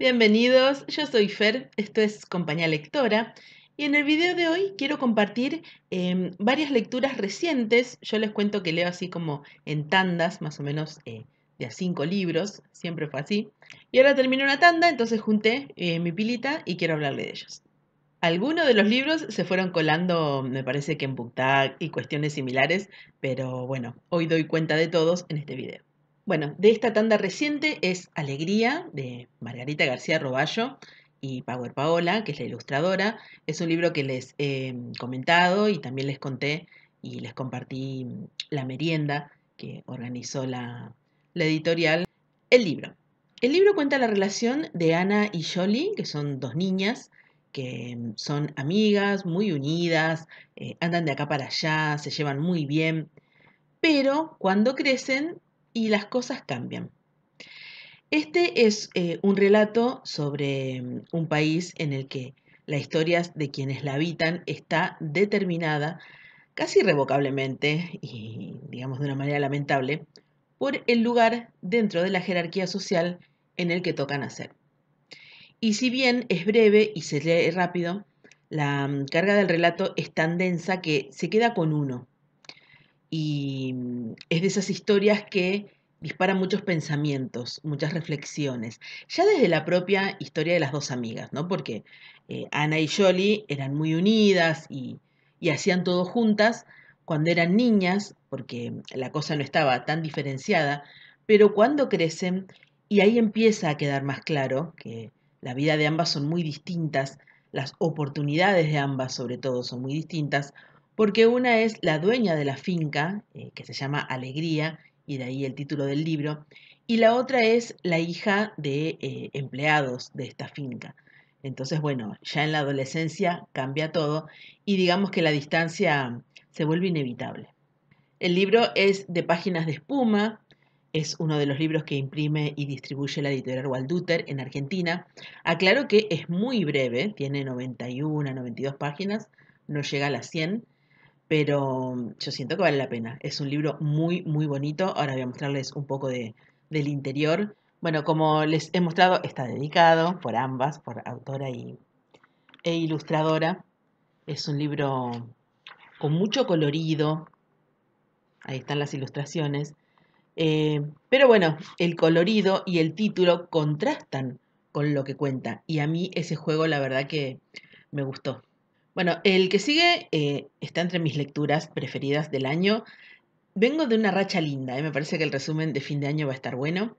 Bienvenidos, yo soy Fer, esto es Compañía Lectora y en el video de hoy quiero compartir em, varias lecturas recientes. Yo les cuento que leo así como en tandas, más o menos eh, de a cinco libros, siempre fue así. Y ahora terminé una tanda, entonces junté eh, mi pilita y quiero hablarle de ellos. Algunos de los libros se fueron colando, me parece que en BookTag y cuestiones similares, pero bueno, hoy doy cuenta de todos en este video. Bueno, de esta tanda reciente es Alegría de Margarita García Roballo y Power Paola, que es la ilustradora. Es un libro que les he comentado y también les conté y les compartí mm, la merienda que organizó la, editorial. El libro. El libro cuenta la relación de Ana y Jolie, que son dos niñas que mm, son amigas, muy unidas, eh, andan de acá para allá, se llevan muy bien, pero cuando crecen y las cosas cambian. Este es eh, un relato sobre mm, un país en el que la historia de quienes la habitan está determinada casi irrevocablemente y digamos de una manera lamentable por el lugar dentro de la jerarquía social en el que tocan nacer. Y si bien es breve y se lee rápido, la mm, carga del relato es tan densa que se queda con uno, y mm, es de esas historias que disparan muchos pensamientos, muchas reflexiones, ya desde la propia historia de las dos amigas, ¿no? Porque eh, Ana y Jolie eran muy unidas y, y hacían todo juntas cuando eran niñas, porque la cosa no estaba tan diferenciada, pero cuando crecen, y ahí empieza a quedar más claro que la vida de ambas son muy distintas, las oportunidades de ambas sobre todo son muy distintas, porque una es la dueña de la finca, eh, que se llama Alegría, y de ahí el título del libro, y la otra es la hija de eh, empleados de esta finca. Entonces, bueno, ya en la adolescencia cambia todo y digamos que la distancia se vuelve inevitable. El libro es de páginas de espuma, es uno de los libros que imprime y distribuye la editorial Walduter en Argentina. Aclaro que es muy breve, tiene 91 92 páginas, no llega a las 100, pero yo siento que vale la pena. Es un libro muy, muy bonito. Ahora voy a mostrarles un poco del interior. Bueno, como les he mostrado, está dedicado por ambas, por autora e ilustradora. Es un libro con mucho colorido. Ahí están las ilustraciones. Eh, pero bueno, el colorido y el título contrastan con lo que cuenta. Y a mí ese juego, la verdad que me gustó. Bueno, el que sigue eh, está entre mis lecturas preferidas del año. Vengo de una racha linda, eh, me parece que el resumen de fin de año va a estar bueno.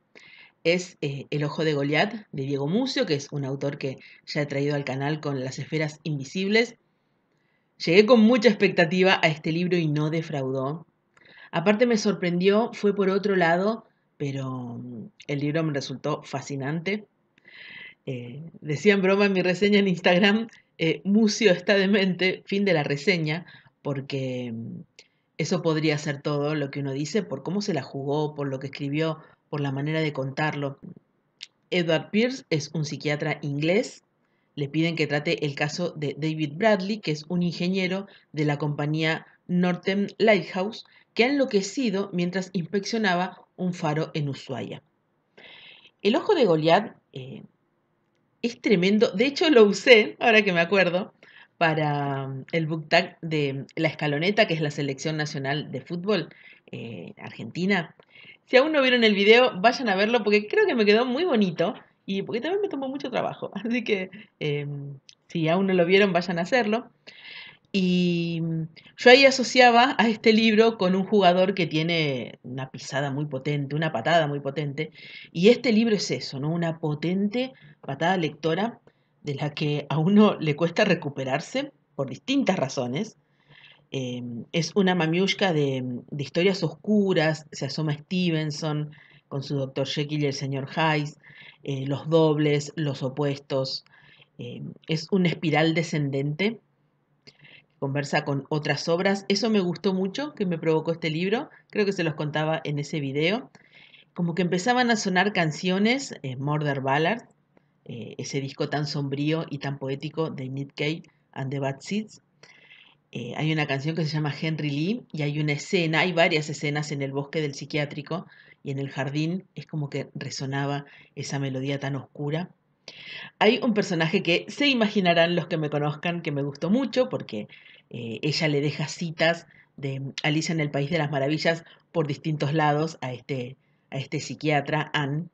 Es eh, El ojo de Goliat de Diego Mucio, que es un autor que ya he traído al canal con Las esferas invisibles. Llegué con mucha expectativa a este libro y no defraudó. Aparte me sorprendió, fue por otro lado, pero mm, el libro me resultó fascinante. Eh, Decían broma en mi reseña en Instagram, eh, Mucio está demente, fin de la reseña, porque mm, eso podría ser todo lo que uno dice por cómo se la jugó, por lo que escribió, por la manera de contarlo. Edward Pierce es un psiquiatra inglés. Le piden que trate el caso de David Bradley, que es un ingeniero de la compañía Northern Lighthouse, que ha enloquecido mientras inspeccionaba un faro en Ushuaia. El ojo de Goliat eh, es tremendo. De hecho, lo usé, ahora que me acuerdo, para mm, el book tag de La Escaloneta, que es la selección nacional de fútbol eh, argentina. Si aún no vieron el video, vayan a verlo porque creo que me quedó muy bonito y porque también me tomó mucho trabajo. Así que em, si aún no lo vieron, vayan a hacerlo. Y mm, yo ahí asociaba a este libro con un jugador que tiene una pisada muy potente, una patada muy potente. Y este libro es eso, ¿no? Una potente patada lectora de la que a uno le cuesta recuperarse por distintas razones. Em, es una mamiushka mm, de, historias oscuras, se asoma Stevenson con su doctor Jekyll y el señor Hayes, eh, los dobles, los opuestos. Em, es una espiral descendente conversa con otras obras. Eso me gustó mucho, que me provocó este libro, creo que se los contaba en ese video. Como que empezaban a sonar canciones, eh, Murder Ballad, eh, ese disco tan sombrío y tan poético de Nick Cave and the Bad Seeds. Eh, hay una canción que se llama Henry Lee y hay una escena, hay varias escenas en el bosque del psiquiátrico y en el jardín es como que resonaba esa melodía tan oscura. Hay un personaje que se imaginarán los que me conozcan que me gustó mucho porque eh, ella le deja citas de Alicia en el País de las Maravillas por distintos lados a este, a este psiquiatra, Ann.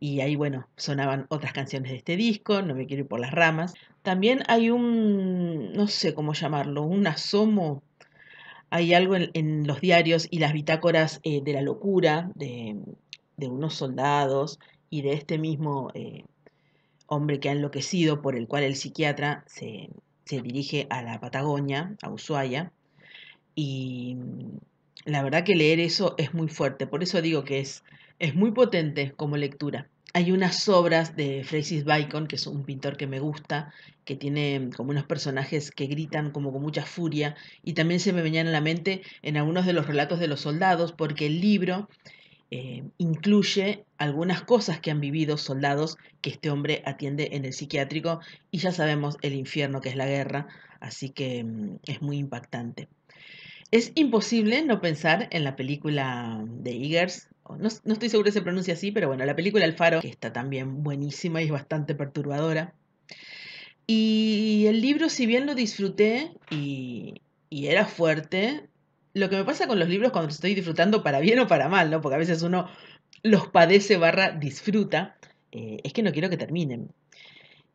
Y ahí, bueno, sonaban otras canciones de este disco, No me quiero ir por las ramas. También hay un, no sé cómo llamarlo, un asomo. Hay algo en, los diarios y las bitácoras eh, de la locura de, de, unos soldados y de este mismo eh, hombre que ha enloquecido por el cual el psiquiatra se, se dirige a la Patagonia, a Ushuaia, y mm, la verdad que leer eso es muy fuerte, por eso digo que es, es muy potente como lectura. Hay unas obras de Francis Bacon, que es un pintor que me gusta, que tiene como unos personajes que gritan como con mucha furia, y también se me venían a la mente en algunos de los relatos de los soldados, porque el libro eh, incluye algunas cosas que han vivido soldados que este hombre atiende en el psiquiátrico y ya sabemos el infierno que es la guerra, así que mm, es muy impactante. Es imposible no pensar en la película de Eagers, no, estoy seguro si se pronuncia así, pero bueno, la película El Faro, que está también buenísima y es bastante perturbadora. Y el libro, si bien lo disfruté y era fuerte, lo que me pasa con los libros cuando los estoy disfrutando para bien o para mal, ¿no? Porque a veces uno los padece barra disfruta, eh, es que no quiero que terminen.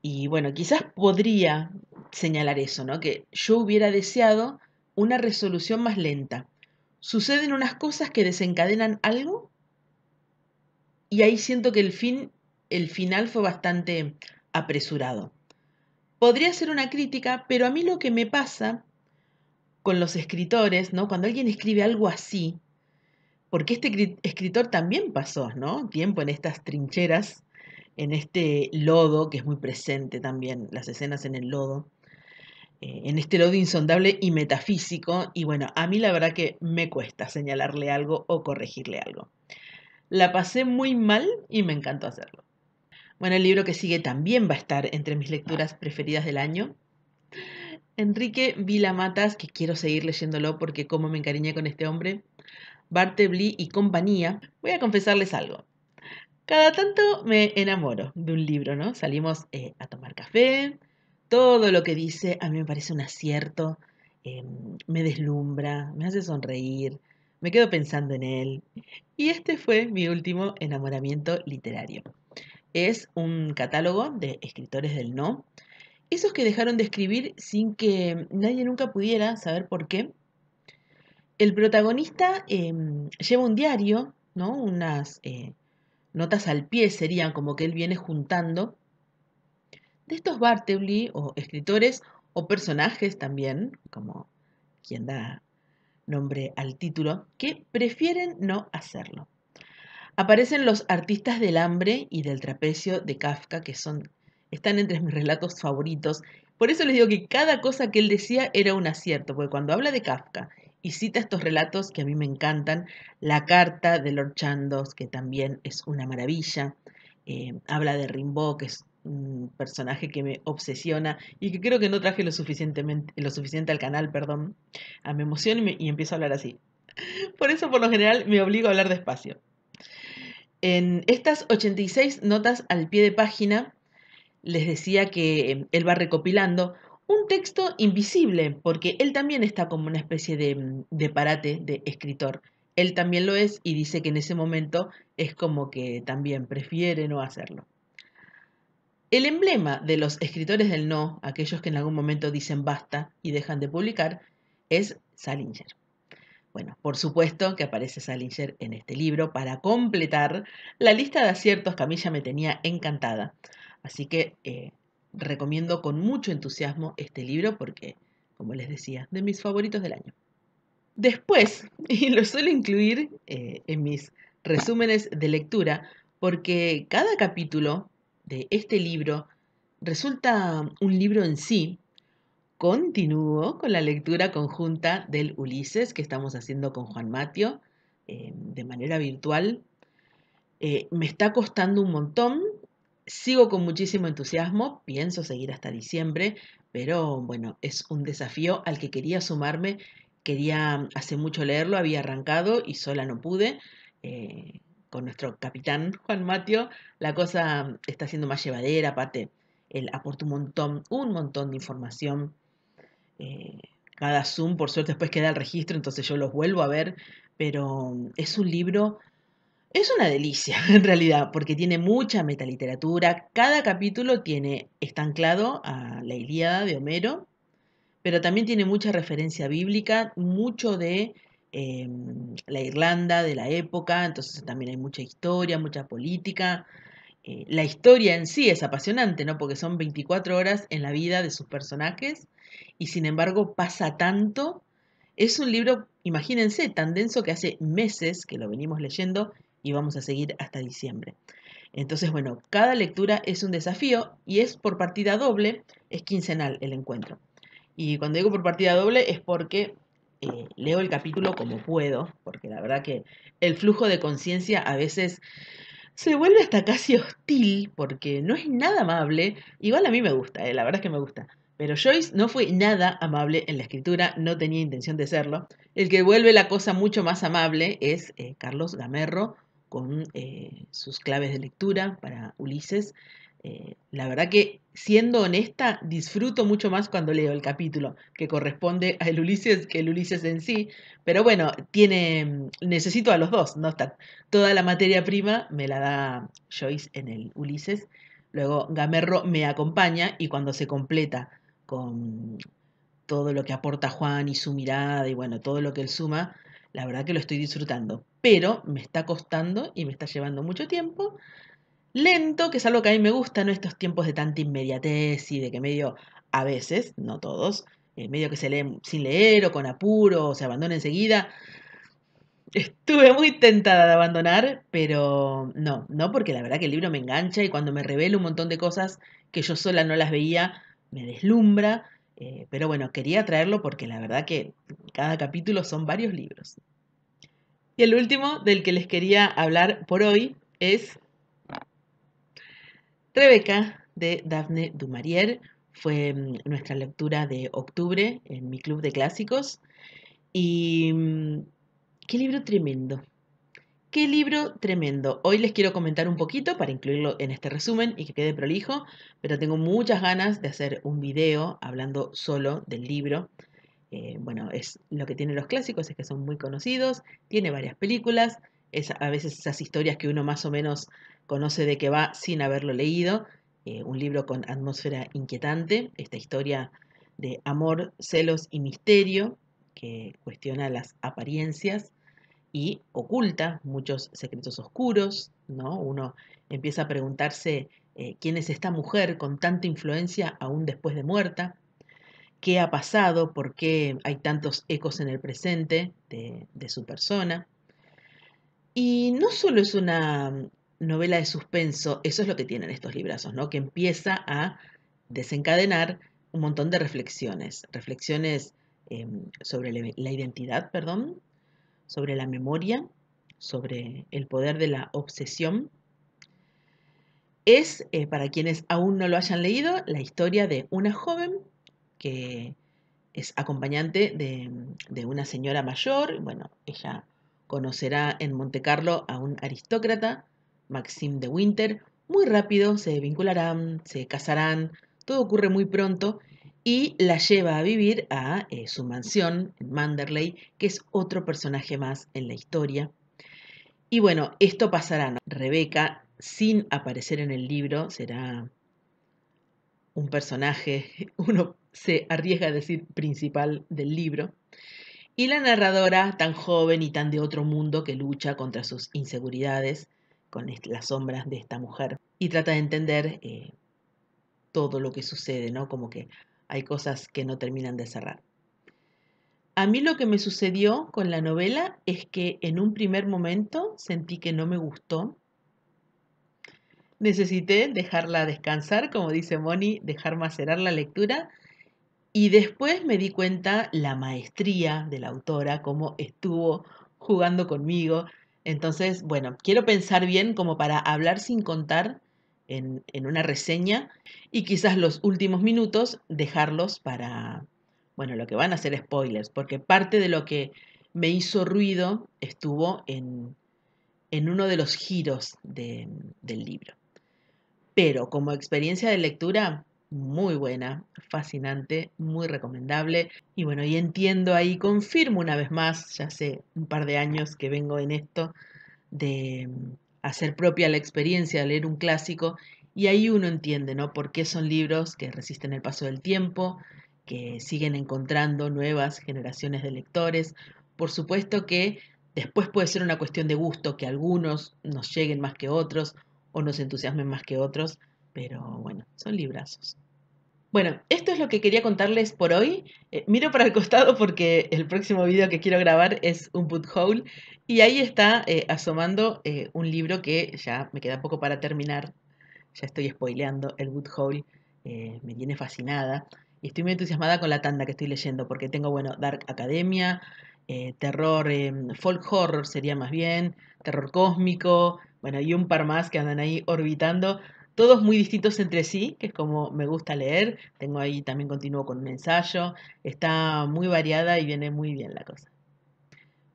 Y bueno, quizás podría señalar eso, ¿no? Que yo hubiera deseado una resolución más lenta. Suceden unas cosas que desencadenan algo y ahí siento que el fin, el final fue bastante apresurado. Podría ser una crítica, pero a mí lo que me pasa con los escritores, ¿no? Cuando alguien escribe algo así, porque este escritor también pasó, ¿no? Tiempo en estas trincheras, en este lodo, que es muy presente también, las escenas en el lodo, eh, en este lodo insondable y metafísico, y bueno, a mí la verdad que me cuesta señalarle algo o corregirle algo. La pasé muy mal y me encantó hacerlo. Bueno, el libro que sigue también va a estar entre mis lecturas preferidas del año, Enrique matas que quiero seguir leyéndolo porque como me encariñé con este hombre, Bartleby y compañía, voy a confesarles algo. Cada tanto me enamoro de un libro, ¿no? Salimos eh, a tomar café, todo lo que dice a mí me parece un acierto, em, me deslumbra, me hace sonreír, me quedo pensando en él. Y este fue mi último enamoramiento literario. Es un catálogo de escritores del no, esos que dejaron de escribir sin que nadie nunca pudiera saber por qué. El protagonista em, lleva un diario, ¿no? Unas eh, notas al pie serían como que él viene juntando. De estos Bartleby o escritores o personajes también, como quien da nombre al título, que prefieren no hacerlo. Aparecen los artistas del hambre y del trapecio de Kafka, que son están entre mis relatos favoritos. Por eso les digo que cada cosa que él decía era un acierto, porque cuando habla de Kafka y cita estos relatos que a mí me encantan, La carta de Lord Chandos, que también es una maravilla, eh, habla de Rimbaud, que es un personaje que me obsesiona y que creo que no traje lo, suficientemente, lo suficiente al canal, perdón. a me emociono y, y empiezo a hablar así. Por eso, por lo general, me obligo a hablar despacio. En estas 86 notas al pie de página, les decía que em, él va recopilando un texto invisible, porque él también está como una especie mm, de, parate de escritor. Él también lo es y dice que en ese momento es como que también prefiere no hacerlo. El emblema de los escritores del no, aquellos que en algún momento dicen basta y dejan de publicar, es Salinger. Bueno, por supuesto que aparece Salinger en este libro para completar la lista de aciertos que a mí ya me tenía encantada. Así que eh, recomiendo con mucho entusiasmo este libro porque, como les decía, de mis favoritos del año. Después, y lo suelo incluir eh, en mis resúmenes de lectura, porque cada capítulo de este libro resulta un libro en sí, continúo con la lectura conjunta del Ulises que estamos haciendo con Juan Matio eh, de manera virtual. me está costando un montón, Sigo con muchísimo entusiasmo, pienso seguir hasta diciembre, pero bueno, es un desafío al que quería sumarme, quería hace mucho leerlo, había arrancado y sola no pude. Eh, con nuestro capitán Juan Matio, la cosa está siendo más llevadera, aparte, él aporta un montón, un montón de información. Eh, cada Zoom, por suerte, después queda el registro, entonces yo los vuelvo a ver, pero es un libro es una delicia, en realidad, porque tiene mucha metaliteratura. Cada capítulo tiene, está anclado a la Ilíada de Homero, pero también tiene mucha referencia bíblica, mucho de em, la Irlanda de la época, entonces también hay mucha historia, mucha política. Eh, la historia en sí es apasionante, ¿no? Porque son 24 horas en la vida de sus personajes y sin embargo pasa tanto. Es un libro, imagínense, tan denso que hace meses que lo venimos leyendo y vamos a seguir hasta diciembre. Entonces, bueno, cada lectura es un desafío y es por partida doble, es quincenal el encuentro. Y cuando digo por partida doble es porque eh, leo el capítulo como puedo, porque la verdad que el flujo de conciencia a veces se vuelve hasta casi hostil porque no es nada amable. Igual a mí me gusta, eh, la verdad es que me gusta. Pero Joyce no fue nada amable en la escritura, no tenía intención de serlo. El que vuelve la cosa mucho más amable es eh, Carlos Gamerro, con eh, sus claves de lectura para Ulises. Eh, la verdad que, siendo honesta, disfruto mucho más cuando leo el capítulo que corresponde al Ulises que el Ulises en sí. Pero bueno, tiene, mm, necesito a los dos, ¿no? Está, toda la materia prima me la da Joyce en el Ulises. Luego Gamerro me acompaña y cuando se completa con todo lo que aporta Juan y su mirada y bueno, todo lo que él suma, la verdad que lo estoy disfrutando, pero me está costando y me está llevando mucho tiempo. Lento, que es algo que a mí me gusta, ¿no? Estos tiempos de tanta inmediatez y de que medio, a veces, no todos, eh, medio que se lee sin leer o con apuro o se abandona enseguida. Estuve muy tentada de abandonar, pero no, no, porque la verdad que el libro me engancha y cuando me revela un montón de cosas que yo sola no las veía, me deslumbra eh, pero bueno, quería traerlo porque la verdad que cada capítulo son varios libros. Y el último del que les quería hablar por hoy es Rebeca de Daphne Dumarier. Fue mm, nuestra lectura de octubre en mi club de clásicos. Y mm, qué libro tremendo. Qué libro tremendo. Hoy les quiero comentar un poquito para incluirlo en este resumen y que quede prolijo, pero tengo muchas ganas de hacer un video hablando solo del libro. Eh, bueno, es lo que tienen los clásicos, es que son muy conocidos, tiene varias películas, es a veces esas historias que uno más o menos conoce de que va sin haberlo leído. Eh, un libro con atmósfera inquietante, esta historia de amor, celos y misterio que cuestiona las apariencias y oculta muchos secretos oscuros, ¿no? Uno empieza a preguntarse eh, quién es esta mujer con tanta influencia aún después de muerta, qué ha pasado, por qué hay tantos ecos en el presente de, su persona. Y no solo es una novela de suspenso, eso es lo que tienen estos librazos, ¿no? Que empieza a desencadenar un montón de reflexiones, reflexiones em, sobre la identidad, perdón, sobre la memoria, sobre el poder de la obsesión. Es, eh, para quienes aún no lo hayan leído, la historia de una joven que es acompañante de, una señora mayor. Bueno, ella conocerá en Monte Carlo a un aristócrata, Maxim de Winter. Muy rápido se vincularán, se casarán, todo ocurre muy pronto y la lleva a vivir a eh, su mansión en Manderley, que es otro personaje más en la historia. Y bueno, esto pasará. Rebeca, sin aparecer en el libro, será un personaje, uno se arriesga a decir principal del libro. Y la narradora, tan joven y tan de otro mundo, que lucha contra sus inseguridades, con las sombras de esta mujer, y trata de entender eh, todo lo que sucede, ¿no? Como que hay cosas que no terminan de cerrar. A mí lo que me sucedió con la novela es que en un primer momento sentí que no me gustó. Necesité dejarla descansar, como dice Moni, dejar macerar la lectura. Y después me di cuenta la maestría de la autora, cómo estuvo jugando conmigo. Entonces, bueno, quiero pensar bien como para hablar sin contar en, una reseña y quizás los últimos minutos dejarlos para, bueno, lo que van a ser spoilers, porque parte de lo que me hizo ruido estuvo en, en uno de los giros de, del libro. Pero como experiencia de lectura, muy buena, fascinante, muy recomendable. Y bueno, y entiendo ahí, confirmo una vez más, ya hace un par de años que vengo en esto, de hacer propia la experiencia de leer un clásico y ahí uno entiende, ¿no? Por qué son libros que resisten el paso del tiempo, que siguen encontrando nuevas generaciones de lectores. Por supuesto que después puede ser una cuestión de gusto, que algunos nos lleguen más que otros o nos entusiasmen más que otros, pero bueno, son librazos. Bueno, esto es lo que quería contarles por hoy. Eh, miro para el costado porque el próximo video que quiero grabar es un boot hole y ahí está eh, asomando eh, un libro que ya me queda poco para terminar. Ya estoy spoileando el boot hole, me tiene fascinada y estoy muy entusiasmada con la tanda que estoy leyendo porque tengo, bueno, Dark Academia, terror, em, folk horror sería más bien, terror cósmico, bueno, hay un par más que andan ahí orbitando todos muy distintos entre sí, que es como me gusta leer. Tengo ahí también continúo con un ensayo. Está muy variada y viene muy bien la cosa.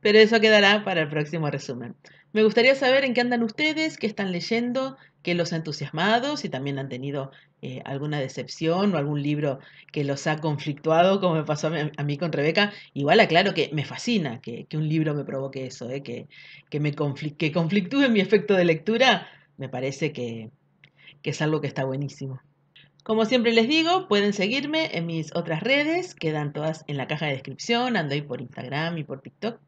Pero eso quedará para el próximo resumen. Me gustaría saber en qué andan ustedes, qué están leyendo, qué los ha entusiasmado, si también han tenido eh, alguna decepción o algún libro que los ha conflictuado, como me pasó a mí, con Rebeca. Igual aclaro que me fascina que, un libro me provoque eso, eh, que, me que conflictúe mi efecto de lectura. Me parece que, que es algo que está buenísimo. Como siempre les digo, pueden seguirme en mis otras redes, quedan todas en la caja de descripción, ando ahí por Instagram y por TikTok.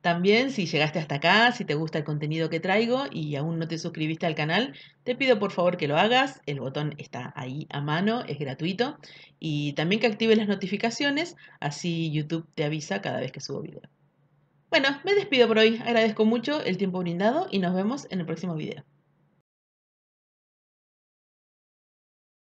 También si llegaste hasta acá, si te gusta el contenido que traigo y aún no te suscribiste al canal, te pido por favor que lo hagas, el botón está ahí a mano, es gratuito, y también que actives las notificaciones, así YouTube te avisa cada vez que subo video. Bueno, me despido por hoy, agradezco mucho el tiempo brindado y nos vemos en el próximo video.